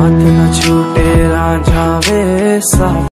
हाथ न छूटे राजा वे साथ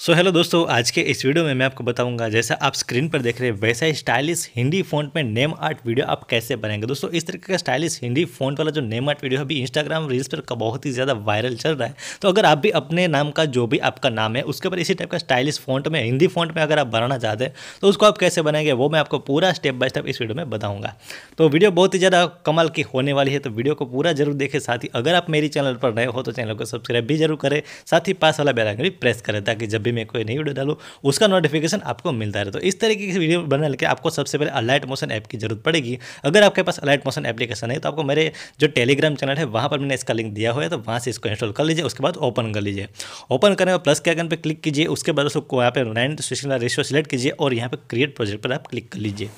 सो so, हेलो दोस्तों आज के इस वीडियो में मैं आपको बताऊंगा जैसा आप स्क्रीन पर देख रहे हैं वैसा ही स्टाइलिश हिंदी फॉन्ट में नेम आर्ट वीडियो आप कैसे बनाएंगे दोस्तों इस तरीके का स्टाइलिश हिंदी फॉन्ट वाला जो नेम आर्ट वीडियो अभी इंस्टाग्राम रील्स पर बहुत ही ज़्यादा वायरल चल रहा है तो अगर आप भी अपने नाम का जो भी आपका नाम है उसके ऊपर इसी टाइप का स्टाइलिश फोन में हिंदी फोन में अगर आप बनाना चाहते हैं तो उसको आप कैसे बनाएंगे वो मैं आपको पूरा स्टेप बाय स्टेप इस वीडियो में बताऊँगा तो वीडियो बहुत ही ज़्यादा कमाल की होने वाली है तो वीडियो को पूरा जरूर देखें साथ ही अगर आप मेरी चैनल पर नए हो तो चैनल को सब्सक्राइब भी जरूर करें साथ ही पास वाला बेलाइकन भी प्रेस करें ताकि जब भी मैं कोई नई वीडियो डालू उसका नोटिफिकेशन आपको मिलता रहे तो इस तरीके की वीडियो बनाने लगे आपको सबसे पहले अलाइट मोशन ऐप की जरूरत पड़ेगी अगर आपके पास अलाइट मोशन एप्लीकेशन है तो आपको मेरे जो टेलीग्राम चैनल है वहाँ पर मैंने इसका लिंक दिया हुआ है तो वहाँ से इसको इंस्टॉल कर लीजिए उसके बाद ओपन कर लीजिए ओपन करने पर प्लस के आइकन पर क्लिक कीजिए उसके बाद उसको यहाँ पर नाइन रेशियो सिलेक्ट कीजिए और यहाँ पर क्रिएट प्रोजेक्ट पर आप क्लिक कर लीजिए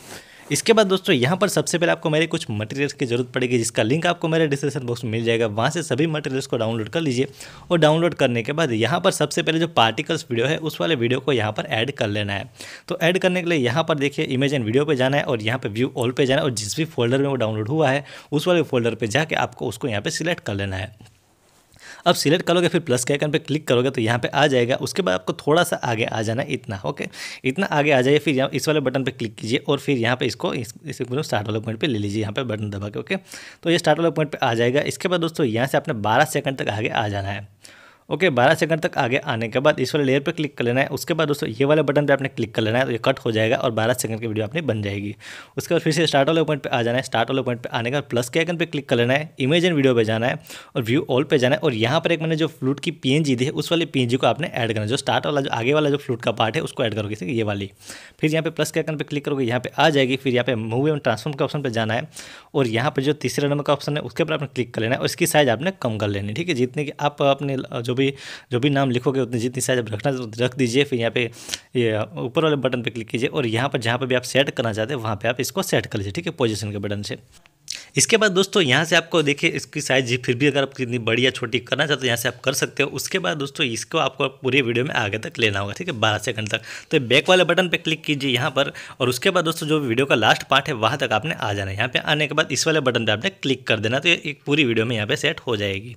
इसके बाद दोस्तों यहाँ पर सबसे पहले आपको मेरे कुछ मटेरियल्स की जरूरत पड़ेगी जिसका लिंक आपको मेरे डिस्क्रिप्शन बॉक्स में मिल जाएगा वहाँ से सभी मटेरियल्स को डाउनलोड कर लीजिए और डाउनलोड करने के बाद यहाँ पर सबसे पहले जो पार्टिकल्स वीडियो है उस वाले वीडियो को यहाँ पर ऐड कर लेना है तो ऐड करने के लिए यहाँ पर देखिए इमेज एंड वीडियो पर जाना है और यहाँ पर व्यू ऑल पर जाना है और जिस भी फोल्डर में वो डाउनलोड हुआ है उस वाले फोल्डर पर जाकर आपको उसको यहाँ पर सिलेक्ट कर लेना है अब सिलेक्ट करोगे फिर प्लस के आइकन पर क्लिक करोगे तो यहाँ पर आ जाएगा उसके बाद आपको थोड़ा सा आगे आ जाना इतना ओके इतना आगे आ जाइए फिर यहाँ इस वाले बटन पर क्लिक कीजिए और फिर यहाँ पर इसको इस स्टार्ट वाले पॉइंट पर ले लीजिए यहाँ पर बटन दबा के ओके तो ये स्टार्ट वाले पॉइंट पर आ जाएगा इसके बाद दोस्तों यहाँ से आपने बारह सेकंड तक आगे आ जाना है ओके okay, 12 सेकंड तक आगे आने के बाद इस वाले लेयर पे क्लिक कर लेना है उसके बाद दोस्तों ये वाले बटन पे आपने क्लिक कर लेना है तो ये कट हो जाएगा और 12 सेकंड की वीडियो आपने बन जाएगी उसके बाद फिर से स्टार्ट वाले पॉइंट पे आ जाना है स्टार्ट वाले पॉइंट पे आने का प्लस के आइकन पे क्लिक कर लेना है इमेज एंड वीडियो पे जाना है और व्यू ऑल पे जाना है और यहाँ पर एक मैंने जो फ्लूट की पी दी है उस वाली पी को आपने ऐड करना है जो स्टार्ट वाला जो आगे वाला जो फ्लूट का पार्ट है उसको ऐड करोगे ये वाली फिर यहाँ पर प्लस के आइकन पर क्लिक करोगे यहाँ पे आ जाएगी फिर यहाँ पर मूव एंड ट्रांसफॉर्म के ऑप्शन पर जाना है और यहाँ पर जो तीसरे नंबर का ऑप्शन है उसके पर आपने क्लिक कर लेना है और इसकी साइज आपने कम कर लेनी है ठीक है जितने की आप अपने जो जो भी जो भी नाम लिखोगे उतनी जितनी साइज आप रखना रख दीजिए फिर यहाँ पे ये ऊपर वाले बटन पे क्लिक कीजिए और यहाँ पर जहाँ पर भी आप सेट करना चाहते हैं वहाँ पर आप इसको सेट कर लीजिए ठीक है पोजिशन के बटन से इसके बाद दोस्तों यहाँ से आपको देखिए इसकी साइज फिर भी अगर आप कितनी बड़ी या छोटी करना चाहते हो यहाँ से आप कर सकते हो उसके बाद दोस्तों इसको आपको पूरे वीडियो में आगे तक लेना होगा ठीक है बारह सेकंड तक तो बैक वाले बटन पर क्लिक कीजिए यहाँ पर और उसके बाद दोस्तों जो वीडियो का लास्ट पार्ट है वहाँ तक आपने आ जाना है यहाँ पर आने के बाद इस वाले बटन पर आपने क्लिक कर देना तो एक पूरी वीडियो में यहाँ पर सेट हो जाएगी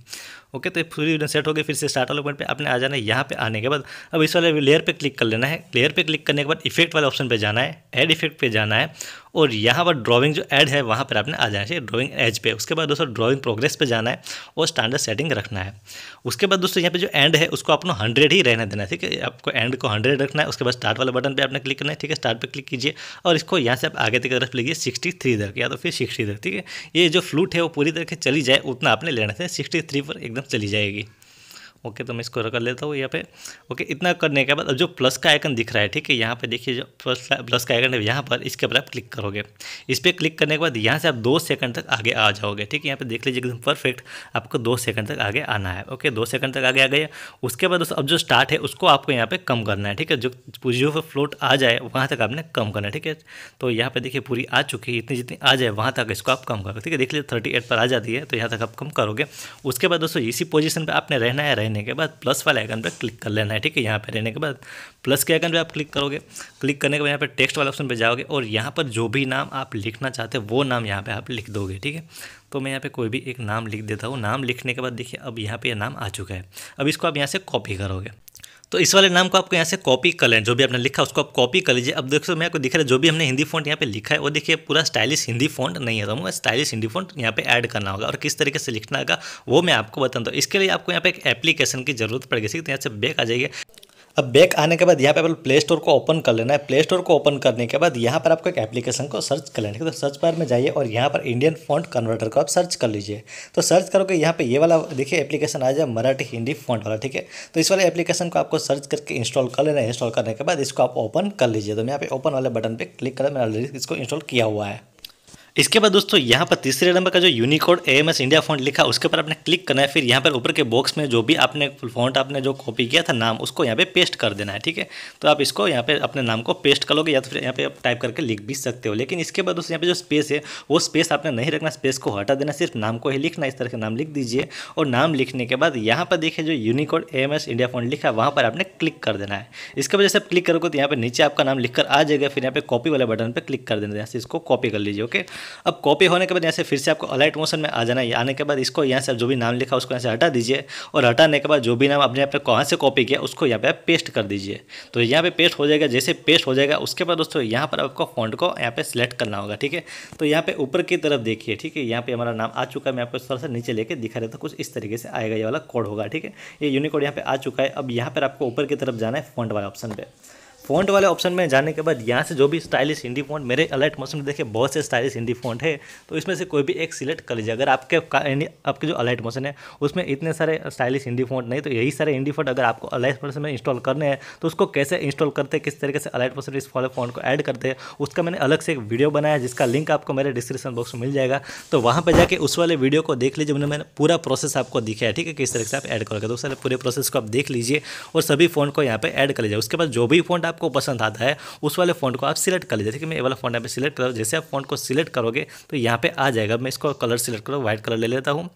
ओके तो पूरी सेट हो गई फिर से स्टार्ट वाले पॉइंट पर आपने आ जाना है यहाँ पे आने के बाद अब इस वाले लेयर पर क्लिक कर लेना है लेयर पर क्लिक करने के बाद इफेक्ट वाले ऑप्शन पर जाना है एड इफेक्ट पर जाना है और यहाँ पर ड्राइंग जो ऐड है वहाँ पर आपने आ जाना चाहिए ड्राइंग एज पे उसके बाद दोस्तों ड्राइंग प्रोग्रेस पे जाना है और स्टैंडर्ड सेटिंग रखना है उसके बाद दोस्तों यहाँ पे जो एंड है उसको आपको हंड्रेड ही रहने देना है ठीक है आपको एंड को हंड्रेड रखना है उसके बाद स्टार्ट वाले बटन पर आपने क्लिक करना है ठीक है स्टार्ट पर क्लिक कीजिए और इसको यहाँ से आप आगे की तरफ लीजिए सिक्सटी थ्री तक या तो फिर सिक्सटी तक ठीक है ये जो फ्लूट है वो पूरी तरह से चली जाए उतना आपने लेना था सिक्सटी थ्री पर एकदम चली जाएगी ओके तो मैं इसको कर लेता हूँ यहाँ पे ओके इतना करने के बाद अब जो प्लस का आइकन दिख रहा है ठीक है यहाँ पे देखिए जो प्लस प्लस का आइकन है यहाँ पर इसके ऊपर आप क्लिक करोगे इस पर क्लिक करने के बाद यहाँ से आप दो सेकंड तक आगे आ जाओगे ठीक है यहाँ पे देख लीजिए एकदम परफेक्ट आपको दो सेकंड तक आगे आना है ओके दो सेकंड तक आगे आ गए उसके बाद अब जो स्टार्ट है उसको आपको यहाँ पर कम करना है ठीक है जो जो फ्लोट आ जाए वहाँ तक आपने कम करना है ठीक है तो यहाँ पर देखिए पूरी आ चुकी है इतनी जितनी आ जाए वहाँ तक इसको आप कम करोगे ठीक है देख लीजिए थर्टी पर आ जाती है तो यहाँ तक आप कम करोगे उसके बाद दोस्तों इसी पोजिशन पर आपने रहना है रहना रहने के बाद प्लस वाले आइकन पर क्लिक कर लेना है ठीक है यहाँ पर रहने के बाद प्लस के आइकन पर आप क्लिक करोगे क्लिक करने के बाद यहाँ पर टेक्स्ट वाले ऑप्शन पर जाओगे और यहाँ पर जो भी नाम आप लिखना चाहते हैं वो नाम यहाँ पर आप लिख दोगे ठीक है तो मैं यहाँ पर कोई भी एक नाम लिख देता हूँ नाम लिखने के बाद देखिए अब यहाँ पर यह नाम आ चुका है अब इसको आप यहाँ से कॉपी करोगे तो इस वाले नाम को आपको यहाँ से कॉपी कर लें जो भी आपने लिखा उसको आप कॉपी कर लीजिए अब देखो मैं आपको दिख रहा है जो भी हमने हिंदी फॉन्ट यहाँ पे लिखा है वो देखिए पूरा स्टाइलिश हिंदी फॉन्ट नहीं है तो मैं स्टाइलिश हिंदी फॉन्ट यहाँ पे ऐड करना होगा और किस तरीके से लिखना होगा वो मैं आपको बताता हूँ तो इसके लिए आपको यहाँ पे एक एप्लीकेशन की जरूरत पड़ गई तो यहाँ से बैक आ जाइए अब बैक आने के बाद यहाँ पे आप प्ले स्टोर को ओपन कर लेना है प्ले स्टोर को ओपन करने के बाद यहाँ पर आपको एक एप्लीकेशन को सर्च कर लेना है तो सर्च बार में जाइए और यहाँ पर इंडियन फॉन्ट कन्वर्टर को आप सर्च कर लीजिए तो सर्च करोगे यहाँ पे ये वाला देखिए एप्लीकेशन आ जाए मराठी हिंदी फॉन्ट वाला ठीक है तो इस वाले एप्लीकेशन को आपको सर्च करके इंस्टॉल कर लेना है इंस्टॉल करने के बाद इसको आप ओपन कर लीजिए तो मैं यहाँ पे ओपन वाले बटन पर क्लिक करें मैंने ऑलरेडी इसको इंस्टॉल किया हुआ है इसके बाद दोस्तों यहाँ पर तीसरे नंबर का जो Unicode A M S India font लिखा उसके ऊपर आपने क्लिक करना है फिर यहाँ पर ऊपर के बॉक्स में जो भी आपने फॉन्ट आपने जो कॉपी किया था नाम उसको यहाँ पे पेस्ट कर देना है ठीक है तो आप इसको यहाँ पे अपने नाम को पेस्ट कर लोगे या तो फिर यहाँ पे आप टाइप करके लिख भी सकते हो लेकिन इसके बाद दोस्तों यहाँ पे जो स्पेस है वो स्पेस आपने नहीं रखना स्पेस को हटा देना सिर्फ नाम को ही लिखना इस तरह का नाम लिख दीजिए और नाम लिखने के बाद यहाँ पर देखिए जो Unicode A M S India font लिखा वहाँ पर आपने क्लिक कर देना है इसके वजह से आप क्लिक करोगे तो यहाँ पर नीचे आपका नाम कर आ जाएगा फिर यहाँ पर कॉपी वाले बटन पर क्लिक कर देना यहाँ से इसको कॉपी कर लीजिए ओके अब कॉपी होने के बाद यहाँ से फिर से आपको अलाइट मोशन में आ जाना है आने के बाद इसको यहाँ से जो भी नाम लिखा उसको यहाँ से हटा दीजिए और हटाने के बाद जो भी नाम आपने पर कहाँ से कॉपी किया उसको यहाँ पे आप पेस्ट कर दीजिए तो यहाँ पे पेस्ट हो जाएगा जैसे पेस्ट हो जाएगा उसके बाद दोस्तों यहाँ पर आपको फॉन्ट को यहाँ पे सिलेक्ट करना होगा ठीक है तो यहाँ पे ऊपर की तरफ देखिए ठीक है यहाँ पे हमारा नाम आ चुका है मैं आपको थोड़ा सा नीचे लेके दिखा रहे थे कुछ इस तरीके से आएगा ये वाला कोड होगा ठीक है ये यूनिकोड यहाँ पे आ चुका है अब यहाँ पर आपको ऊपर की तरफ जाना है फॉन्ट वाला ऑप्शन पर फ़ॉन्ट वाले ऑप्शन में जाने के बाद यहाँ से जो भी स्टाइलिश हिंदी फ़ॉन्ट मेरे अलर्ट मौसम में देखिए बहुत से स्टाइलिश हिंदी फ़ॉन्ट है तो इसमें से कोई भी एक सिलेक्ट कर लीजिए अगर आपके आपके जो अलर्ट मौसम है उसमें इतने सारे स्टाइलिश हिंदी फ़ॉन्ट नहीं तो यही सारे हिंदी फ़ॉन्ट अगर आपको अलर्ट मौसम में इंस्टॉल करने हैं तो उसको कैसे इंस्टॉल करते किस तरीके से अलर्ट मौसम इस फॉलो फ़ॉन्ट को ऐड करते हैं उसका मैंने अलग से एक वीडियो बनाया जिसका लिंक आपको मेरे डिस्क्रिप्शन बॉक्स में मिल जाएगा तो वहाँ पर जाकर उस वाले वीडियो को देख लीजिए मैंने मैंने पूरा प्रोसेस आपको दिखाया ठीक है किस तरीके से आप ऐड करोगे तो सारे पूरे प्रोसेस को आप देख लीजिए और सभी फ़ोन को यहाँ पर ऐड कर लीजिए उसके बाद जो भी फ़ोन आप आपको पसंद आता है उस वाले फ़ॉन्ट को आप सिलेक्ट कर लीजिए जैसे कि मैं ये वाला फ़ॉन्ट यहाँ पे सिलेक्ट करो जैसे आप फ़ॉन्ट को सिलेक्ट करोगे तो यहाँ पे आ जाएगा मैं इसको कलर सिलेक्ट करूँ व्हाइट कलर ले लेता हूँ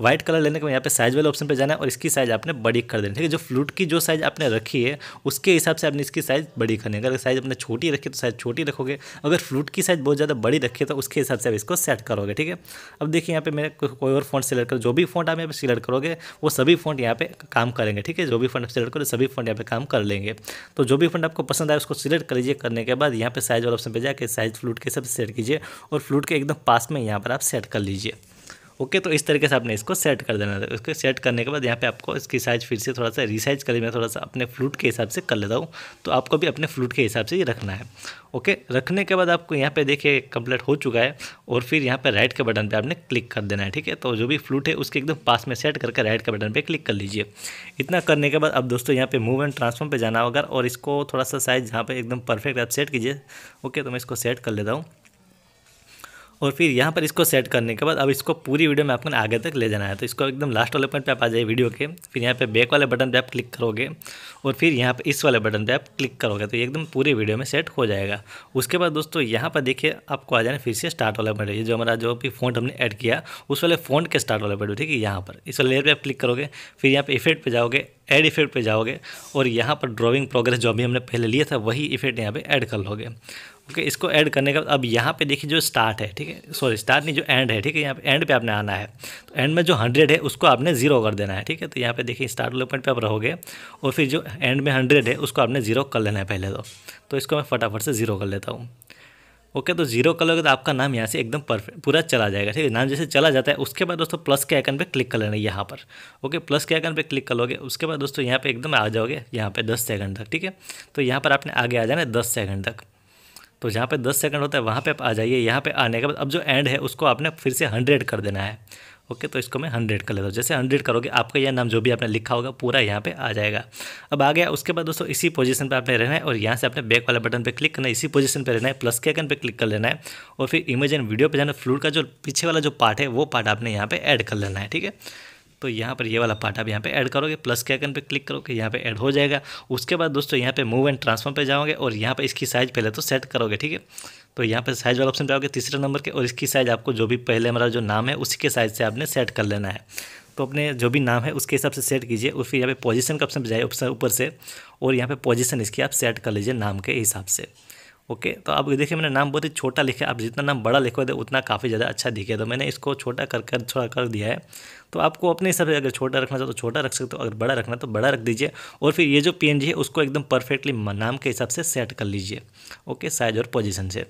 व्हाइट कलर लेने के यहाँ पे साइज वाले ऑप्शन पे जाना है और इसकी साइज आपने बड़ी कर देनी ठीक है जो फ्लूट की जो साइज आपने रखी है उसके हिसाब से आपने इसकी साइज बड़ी करनी है अगर साइज आपने छोटी रखी तो साइज छोटी रखोगे अगर फ्लूट की साइज बहुत ज़्यादा बड़ी रखी है तो उसके हिसाब से आप इसको सेट करोगे ठीक है अब देखिए यहाँ पे मेरे कोई और फोन सिलेक्ट करो जो भी फोट आप यहाँ पर सिलेक्ट करोगे वो सभी फोट यहाँ पे काम करेंगे ठीक है जो भी फोन आप सिलेक्ट करो सभी फंड यहाँ पे काम कर लेंगे तो जो भी फंड आपको पसंद आए उसको सिलेक्ट कर लीजिए करने के बाद यहाँ पे साइज वाले ऑप्शन पर जाकर साइज फ्लूट के हिसाब से सेट कीजिए और फ्लूट के एकदम पास में यहाँ पर आप सेट कर लीजिए ओके तो इस तरीके से आपने इसको सेट कर देना था उसके सेट करने के बाद यहाँ पे आपको इसकी साइज़ फिर से थोड़ा सा रिसाइज कर मैं थोड़ा सा अपने फ्लूट के हिसाब से कर लेता हूँ तो आपको भी अपने फ्लूट के हिसाब से ही रखना है ओके रखने के बाद आपको यहाँ पे देखिए कंप्लीट हो चुका है और फिर यहाँ पर राइट के बटन पर आपने क्लिक कर देना है ठीक है तो जो भी फ्लूट है उसके एकदम पास में सेट करके राइट के बटन पर क्लिक कर लीजिए इतना करने के बाद अब दोस्तों यहाँ पे मूव एंड ट्रांसफॉर्म पर जाना होगा और इसको थोड़ा सा साइज़ यहाँ पर एकदम परफेक्ट आप सेट कीजिए ओके तो मैं इसको सेट कर लेता हूँ और फिर यहाँ पर इसको सेट करने के बाद अब इसको पूरी वीडियो में आपको आगे तक ले जाना है तो इसको एकदम लास्ट वाले पॉइंट पे आप आ जाइए वीडियो के फिर यहाँ पे बैक वाले बटन पे आप क्लिक करोगे और फिर यहाँ पे इस वाले बटन पे आप क्लिक करोगे तो एकदम पूरी वीडियो में सेट हो जाएगा उसके बाद दोस्तों यहाँ पर देखिए आपको आ जाना फिर से स्टार्ट वाला पॉइंट ये जो हमारा जो भी फोन हमने ऐड किया उस वाले फोन के स्टार्ट वाला पॉइंट ठीक है यहाँ पर इस वाले लेयर पर आप क्लिक करोगे फिर यहाँ पर इफेक्ट पर जाओगे एड इफेक्ट पे जाओगे और यहाँ पर ड्रॉइंग प्रोग्रेस जो अभी हमने पहले लिया था वही इफेक्ट यहाँ पर ऐड कर लोगे ओके इसको ऐड करने का अब यहाँ पे देखिए जो स्टार्ट है ठीक है सॉरी स्टार्ट नहीं जो एंड है ठीक है यहाँ पे एंड पे आपने आना है तो एंड में जो हंड्रेड है उसको आपने जीरो कर देना है ठीक है तो यहाँ पे देखिए स्टार्ट वाले पॉइंट पर आप रहोगे और फिर जो एंड में हंड्रेड है उसको आपने जीरो कर लेना है पहले तो तो इसको मैं फटाफट से जीरो कर लेता हूँ ओके okay, तो जीरो कर लोगे तो आपका नाम यहाँ से एकदम परफेक्ट पूरा चला जाएगा ठीक है नाम जैसे चला जाता है उसके बाद दोस्तों प्लस के आइकन पे क्लिक कर लेना यहाँ पर ओके okay, प्लस के आइकन पे क्लिक कर लोगे उसके बाद दोस्तों यहाँ पे एकदम आ जाओगे यहाँ पे दस सेकंड तक ठीक है तो यहाँ पर आपने आगे आ जाना है दस सेकंड तक तो जहाँ पे दस सेकंड होता है वहाँ पे आप आ जाइए यहाँ पे आने के बाद अब जो एंड है उसको आपने फिर से हंड्रेड कर देना है ओके तो इसको मैं हंड्रेड कर लेता हूँ जैसे हंड्रेड करोगे आपका यह नाम जो भी आपने लिखा होगा पूरा यहाँ पे आ जाएगा अब आ गया उसके बाद दोस्तों इसी पोजीशन पे आपने रहना है और यहाँ से आपने बैक वाला बटन पे क्लिक करना है इसी पोजीशन पे रहना है प्लस के आइकन पे क्लिक कर लेना है और फिर इमेज एंड वीडियो पर जाना फ्लूड का जो पीछे वाला जो पार्ट है वो पार्ट आपने यहाँ पर ऐड कर लेना है ठीक है तो यहाँ पर ये वाला पार्ट आप यहाँ पे ऐड करोगे प्लस के आइकन पे क्लिक करोगे यहाँ पे ऐड हो जाएगा उसके बाद दोस्तों यहाँ पे मूव एंड ट्रांसफॉर्म पे जाओगे और यहाँ पे इसकी साइज़ पहले तो सेट करोगे ठीक है तो यहाँ पे साइज़ वाला ऑप्शन पे आओगे तीसरे नंबर के और इसकी साइज़ आपको जो भी पहले हमारा जो नाम है उसी के साइज़ से आपने सेट कर लेना है तो अपने जो भी नाम है उसके हिसाब से सेट कीजिए और फिर यहाँ पे पोजीशन का ऑप्शन पे जाइए ऊपर से और यहाँ पे पोजीशन इसकी आप सेट कर लीजिए नाम के हिसाब से ओके तो आप देखिए मैंने नाम बहुत ही छोटा लिखा आप जितना नाम बड़ा दे उतना काफ़ी ज़्यादा अच्छा दिखे तो मैंने इसको छोटा कर कर छोटा कर दिया है तो आपको अपने हिसाब से अगर छोटा रखना चाहो तो छोटा रख सकते हो अगर बड़ा रखना तो बड़ा रख दीजिए और फिर ये जो पी है उसको एकदम परफेक्टली नाम के हिसाब से सेट कर लीजिए ओके साइज और पोजिशन से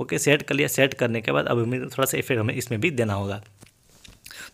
ओके सेट कर लिया सेट करने के बाद अब हमें थोड़ा सा इफेक्ट हमें इसमें भी देना होगा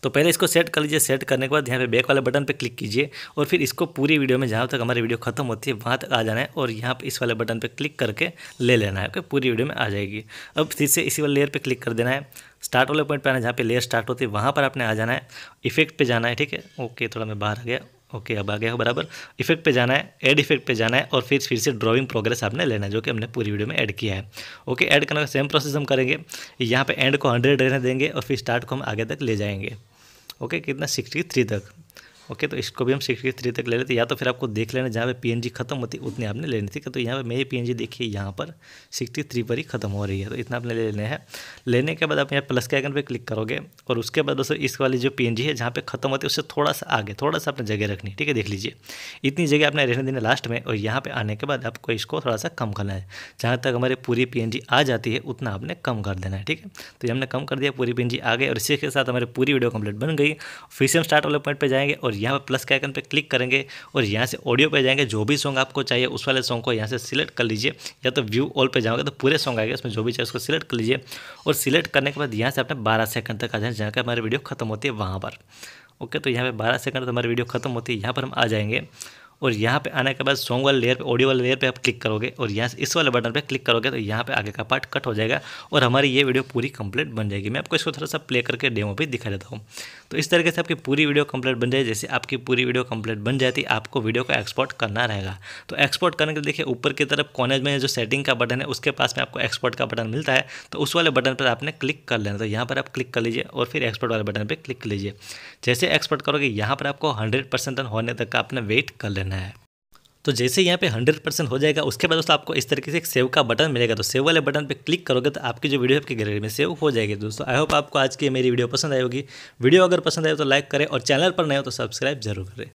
तो पहले इसको सेट कर लीजिए सेट करने के बाद यहाँ पे बैक वाले बटन पर क्लिक कीजिए और फिर इसको पूरी वीडियो में जहाँ तक हमारी वीडियो खत्म होती है वहाँ तक आ जाना है और यहाँ पर इस वाले बटन पर क्लिक करके ले लेना है ओके पूरी वीडियो में आ जाएगी अब फिर से इसी वाले लेयर पर क्लिक कर देना है स्टार्ट वाले पॉइंट पर आना है जहाँ पे लेयर स्टार्ट होती है वहाँ पर आपने आ जाना है इफेक्ट पर जाना है ठीक है ओके थोड़ा मैं बाहर आ गया ओके अब आ गया हो बराबर इफेक्ट पे जाना है ऐड इफेक्ट पे जाना है और फिर फिर से ड्राइंग प्रोग्रेस आपने लेना है जो कि हमने पूरी वीडियो में ऐड किया है ओके ऐड करने का सेम प्रोसेस हम करेंगे यहाँ पे एंड को हंड्रेड रहने देंगे और फिर स्टार्ट को हम आगे तक ले जाएंगे ओके कितना सिक्सटी थ्री तक ओके तो इसको भी हम सिक्सटी थ्री तक ले लेते या तो फिर आपको देख लेना जहाँ पे पीएनजी खत्म होती उतनी आपने लेनी थी तो यहाँ पे मेरी पीएनजी देखिए यहाँ पर सिक्सटी थ्री पर ही खत्म हो रही है तो इतना आपने ले लेना है लेने के बाद आप यहाँ प्लस के आइकन पर क्लिक करोगे और उसके बाद दोस्तों इस वाली जो पी है जहाँ पर खत्म होती है उससे थोड़ा सा आगे थोड़ा सा आपने जगह रखनी ठीक है देख लीजिए इतनी जगह आपने रहने देना लास्ट में और यहाँ पर आने के बाद आपको इसको थोड़ा सा कम करना है जहाँ तक हमारी पूरी पी आ जाती है उतना आपने कम कर देना है ठीक है तो हमने कम कर दिया पूरी पी आ गई और इसी के साथ हमारी पूरी वीडियो कंप्लीट बन गई फिर से हम स्टार्ट वाले पॉइंट पर जाएंगे और यहाँ पर प्लस के आइकन पर क्लिक करेंगे और यहाँ से ऑडियो पर जाएंगे जो भी सॉन्ग आपको चाहिए उस वाले सॉन्ग को यहाँ से सिलेक्ट कर लीजिए या तो व्यू ऑल पर जाओगे तो पूरे सॉन्ग आएगा उसमें जो भी चाहिए उसको सिलेक्ट कर लीजिए और सिलेक्ट करने के बाद यहाँ से आपने बारह सेकंड तक आ जाए जहाँ का हमारी वीडियो खत्म होती है वहाँ पर ओके तो यहाँ पर बारह सेकंड तक हमारी वीडियो खत्म होती है यहाँ पर हम आ जाएंगे और यहाँ पे आने के बाद सॉन्ग वाले लेयर पे ऑडियो वाले लेयर पे आप क्लिक करोगे और यहाँ से इस वाले बटन पे क्लिक करोगे तो यहाँ पे आगे का पार्ट कट हो जाएगा और हमारी ये वीडियो पूरी कंप्लीट बन जाएगी मैं आपको इसको थोड़ा सा प्ले करके डेमो भी दिखा देता हूँ तो इस तरीके से आपकी पूरी वीडियो कंप्लीट बन जाए जैसे आपकी पूरी वीडियो कंप्लीट बन जाती आपको वीडियो को एक्सपोर्ट करना रहेगा तो एक्सपोर्ट करने के लिए देखिए ऊपर की तरफ कोने में जो सेटिंग का बटन है उसके पास में आपको एक्सपोर्ट का बटन मिलता है तो उस वाले बटन पर आपने क्लिक कर लेना तो यहाँ पर आप क्लिक कर लीजिए और फिर एक्सपोर्ट वाले बटन पर क्लिक कर लीजिए जैसे एक्सपोर्ट करोगे यहाँ पर आपको हंड्रेड परसेंट होने तक का आपने वेट कर लेना है तो जैसे यहाँ पे हंड्रेड परसेंट हो जाएगा उसके बाद दोस्तों आपको इस तरीके से एक सेव का बटन मिलेगा तो सेव वाले बटन पे क्लिक करोगे तो आपकी जो वीडियो आपकी गैलरी में सेव हो जाएगी दोस्तों आई होप आपको आज की मेरी वीडियो पसंद आएगी वीडियो अगर पसंद आए तो लाइक करें और चैनल पर नए हो तो सब्सक्राइब जरूर करें